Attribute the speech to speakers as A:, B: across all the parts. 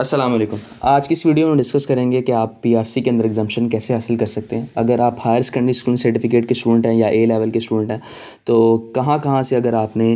A: अस्सलाम वालेकुम आज की इस वीडियो में डिस्कस करेंगे कि आप पीआरसी के अंदर एग्जामेशन कैसे हासिल कर सकते हैं अगर आप हायर सेकेंडरी स्कूल सर्टिफिकेट के स्टूडेंट हैं या ए लेवल के स्टूडेंट हैं तो कहाँ कहाँ से अगर आपने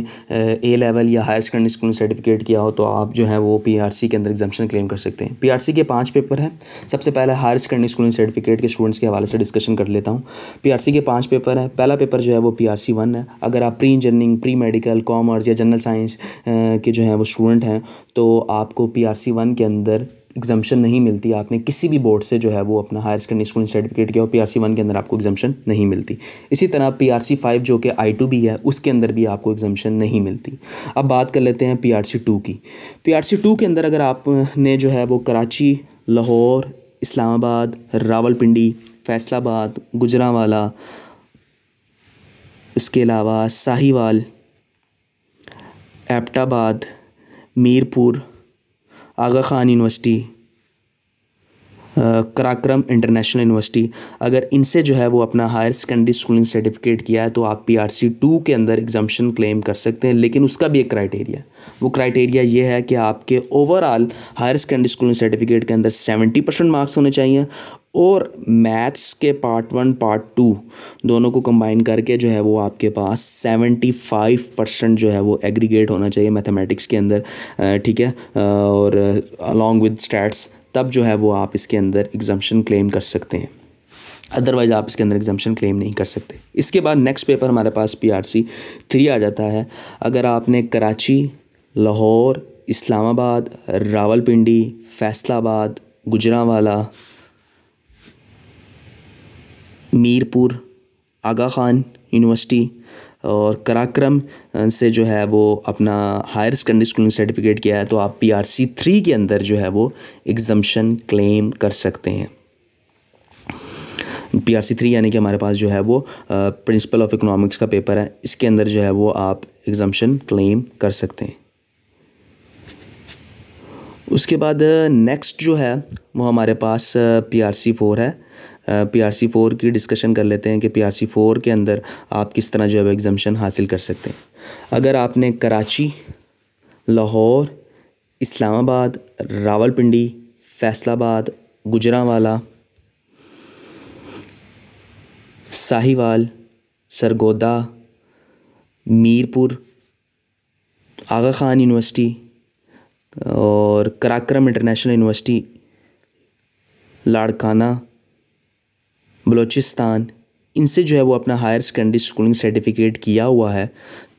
A: ए लेवल या हायर सेकेंडरी स्कूल सर्टिफिकेट किया हो तो आप जो है वो पीआरसी के अंदर एग्जामेशन क्लेम कर सकते हैं पी के पाँच पेपर हैं सबसे पहले हायर सेकेंडरी स्कूल सर्टिफिकेट के स्टूडेंट्स के हवाले से डिस्कशन कर लेता हूँ पी के पाँच पेपर हैं पहला पेपर जो है वो पी वन है अगर आप pre engineering pre medical commerce या जनरल साइंस के जो है वो स्टूडेंट हैं तो आपको पी वन के अंदर एग्जामेशन नहीं मिलती आपने किसी भी बोर्ड से जो है वो अपना हायर सेकेंडरी स्कूल सर्टिफिकेट किया और पी आर सी वन के अंदर आपको एग्जामेशन नहीं मिलती इसी तरह पी आर सी फाइव जो कि आई टू भी है उसके अंदर भी आपको एग्जामेशन नहीं मिलती अब बात कर लेते हैं पी आर सी टू की पी आर सी टू के अंदर अगर आपने जो है वो कराची लाहौर इस्लामाबाद रावलपिंडी फैसलाबाद गुजरावाला इसके अलावा Sahiwal Abbottabad Mirpur Aga Khan university Karakoram international university अगर इनसे जो है वो अपना हायर सेकेंडरी स्कूलिंग सर्टिफिकेट किया है तो आप पी आर सी टू के अंदर एग्जामेशन क्लेम कर सकते हैं लेकिन उसका भी एक क्राइटेरिया वो क्राइटेरिया ये है कि आपके overall higher secondary schooling certificate के अंदर सेवेंटी परसेंट मार्क्स होने चाहिए और मैथ्स के पार्ट वन पार्ट टू दोनों को कंबाइन करके जो है वो आपके पास सेवेंटी फाइव परसेंट जो है वो एग्रीगेट होना चाहिए मैथमेटिक्स के अंदर ठीक है और अलॉन्ग विद स्टैट्स तब जो है वो आप इसके अंदर एग्जाम्शन क्लेम कर सकते हैं अदरवाइज़ आप इसके अंदर एग्जामेशन क्लेम नहीं कर सकते इसके बाद नेक्स्ट पेपर हमारे पास पी आर सी थ्री आ जाता है अगर आपने कराची लाहौर इस्लामाबाद रावलपिंडी फैसलाबाद गुजरावाला मीरपुर आगा ख़ान यूनिवर्सिटी और कराक्रम से जो है वो अपना हायर सेकेंडरी स्कूलिंग सर्टिफिकेट किया है तो आप पी आर सी थ्री के अंदर जो है वो एग्ज़म्पन क्लेम कर सकते हैं पी आर सी थ्री यानी कि हमारे पास जो है वो प्रिंसिपल ऑफ इकोनॉमिक्स का पेपर है इसके अंदर जो है वो आप एग्ज़म्पन क्लेम कर सकते हैं उसके बाद नेक्स्ट जो है वो हमारे पास पी आर सी फ़ोर है पी आर सी फ़ोर की डिस्कशन कर लेते हैं कि पी आर सी फ़ोर के अंदर आप किस तरह जो है एग्ज़ामेशन हासिल कर सकते हैं अगर आपने कराची लाहौर इस्लामाबाद रावलपिंडी फैसलाबाद गुजरावाला साहिवाल सरगोदा मीरपुर आगा खान यूनिवर्सिटी और कराक्रम इंटरनेशनल यूनिवर्सिटी लाड़काना बलूचिस्तान इनसे जो है वो अपना हायर सेकेंडरी स्कूलिंग सर्टिफिकेट किया हुआ है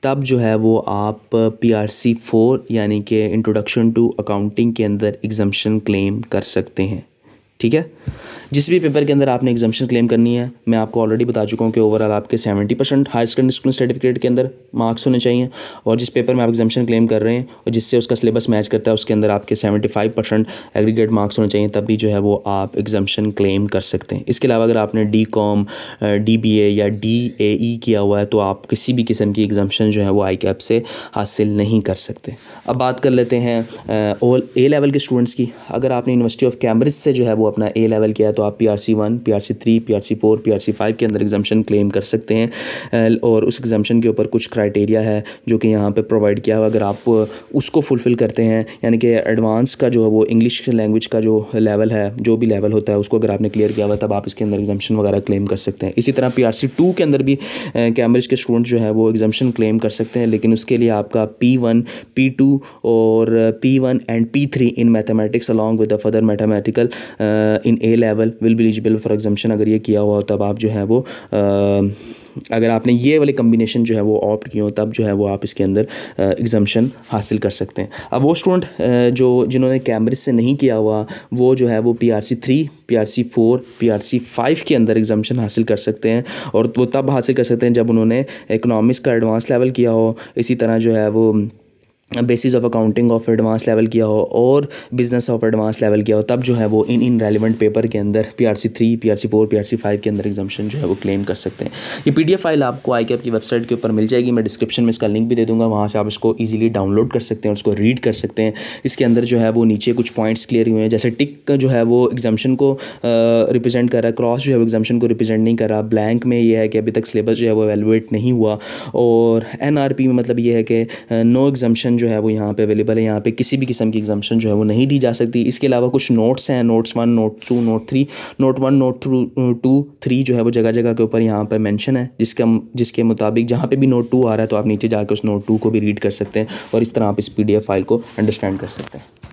A: तब जो है वो आप पी आर सी फोर यानी कि इंट्रोडक्शन टू अकाउंटिंग के अंदर एग्जामेशन क्लेम कर सकते हैं ठीक है जिस भी पेपर के अंदर आपने एग्जामेशन क्लेम करनी है मैं आपको ऑलरेडी बता चुका हूँ कि ओवरऑल आपके seventy percent higher secondary school certificate के अंदर मार्क्स होने चाहिए और जिस पेपर में आप एग्जामेशन क्लेम कर रहे हैं और जिससे उसका सिलेबस मैच करता है उसके अंदर आपके seventy five percent aggregate marks होने चाहिए तभी जो है वो आप एग्जामेशन क्लेम कर सकते हैं इसके अलावा अगर आपने D com D B A या डी ए ई किया हुआ है तो आप किसी भी किस्म की एग्जामेशन जो है वो आई कैप से हासिल नहीं कर सकते अब बात कर लेते हैं ए लेवल के स्टूडेंट्स की अगर आपने यूनिवर्सिटी ऑफ कैम्ब्रिज से जो है वो अपना ए लेवल किया है तो आप P R C one P R C three P R C four P R C five के अंदर एग्जामेशन क्लेम कर सकते हैं और उस एग्जामेशन के ऊपर कुछ क्राइटेरिया है जो कि यहाँ पर प्रोवाइड किया हुआ अगर आप उसको फुलफ़िल करते हैं यानी कि एडवांस का जो है वो इंग्लिश लैंग्वेज का जो लेवल है जो भी लेवल होता है उसको अगर आपने क्लियर किया हुआ तब आप इसके अंदर एग्जामेशन वगैरह क्लेम कर सकते हैं इसी तरह पी आर सी टू के अंदर भी कैम्ब्रिज के स्टूडेंट जो है वो एग्जामेशन क्लेम कर सकते हैं लेकिन उसके लिए आपका पी वन पी टू और P one and P three in mathematics along with the further mathematical in A level will be eligible for examination अगर ये किया हुआ हो तब आप जो है वो uh, अगर आपने ये वाले कम्बिनेशन जो है वो ऑप्ट किए हो तब जो है वो आप इसके अंदर एग्जामेशन uh, हासिल कर सकते हैं अब वो स्टूडेंट uh, जो जिन्होंने कैम्ब्रिज से नहीं किया हुआ वो जो है वो P R C three P R C four P R C five के अंदर एग्जामेशन हासिल कर सकते हैं और वो तब हासिल कर सकते हैं जब उन्होंने इकनॉमिक्स का एडवांस लेवल किया हो इसी तरह जो है वो basis of accounting of advance level किया हो और बिजनेस ऑफ एडवांस लेवल किया हो तब जो है वो इन इन रेलिवेंट पेपर के अंदर P R C three P R C four P R C five के अंदर एग्जामेशन जो है वो क्लेम कर सकते हैं ये पी डी एफ फाइल आपको आई कैप की वेबसाइट के ऊपर मिल जाएगी मैं डिस्क्रिप्शन में इसका लिंक भी दे दूँगा वहाँ से आप इसको ईजिली डाउनलोड कर सकते हैं और उसको रीड कर सकते हैं इसके अंदर जो है वो नीचे कुछ पॉइंट्स क्लियर हुए हैं जैसे टिक जो है वो एग्जामेशन को रिप्रेजेंट कर रहा है क्रॉस जो है वो एग्जामेशन को रिप्रेजेंट नहीं कर रहा ब्लैंक में ये है कि अभी तक सिलेबस जो है वो एवेलुएट नहीं हुआ और एन आर पी में मतलब ये है कि नो एग्जामेशन एग्जामेशन जो है वो यहाँ पे अवेलेबल है यहाँ पे किसी भी किस्म की एग्जामेशन जो है वो नहीं दी जा सकती इसके अलावा कुछ नोट्स हैं notes one note two note three note one note two three जो है वो जगह जगह के ऊपर यहाँ पर मैंशन है जिसका जिसके मुताबिक जहाँ पर भी नोट टू आ रहा है तो आप नीचे जाकर उस नोट टू को भी रीड कर सकते हैं और इस तरह आप इस पी फाइल को अंडरस्टैंड कर सकते हैं